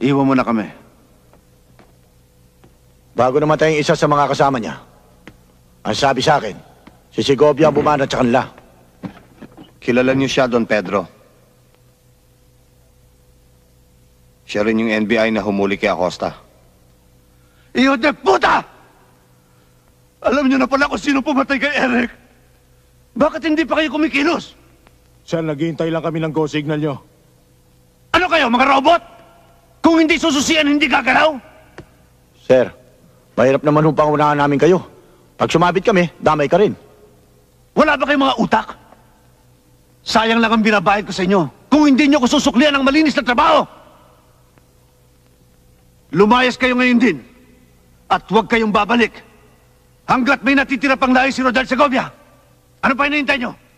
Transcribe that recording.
Iwan mo na kami. Bago namatay ang isa sa mga kasama niya, ang sabi sa akin, si Segovia ang bumanat sa kanila. Kilala niyo siya, Don Pedro. Siya rin yung NBI na humuli kay Acosta. Iyo de puta! Alam niyo na pala kung sino pumatay kay Eric. Bakit hindi pa kayo kumikilos? Sir, naghihintay lang kami ng go signal niyo. Ano kayo, mga robot? Kung hindi sususian, hindi gagalaw? Sir, mahirap naman ho pangunahan namin kayo. Pag sumabit kami, damay ka rin. Wala ba kayong mga utak? Sayang lang ang binabayad ko sa inyo kung hindi nyo ko susuklian ng malinis na trabaho. Lumayas kayo ngayon din at huwag kayong babalik hanggat may natitira pang lahi si Rodal Segovia. Ano pa hinihintay nyo?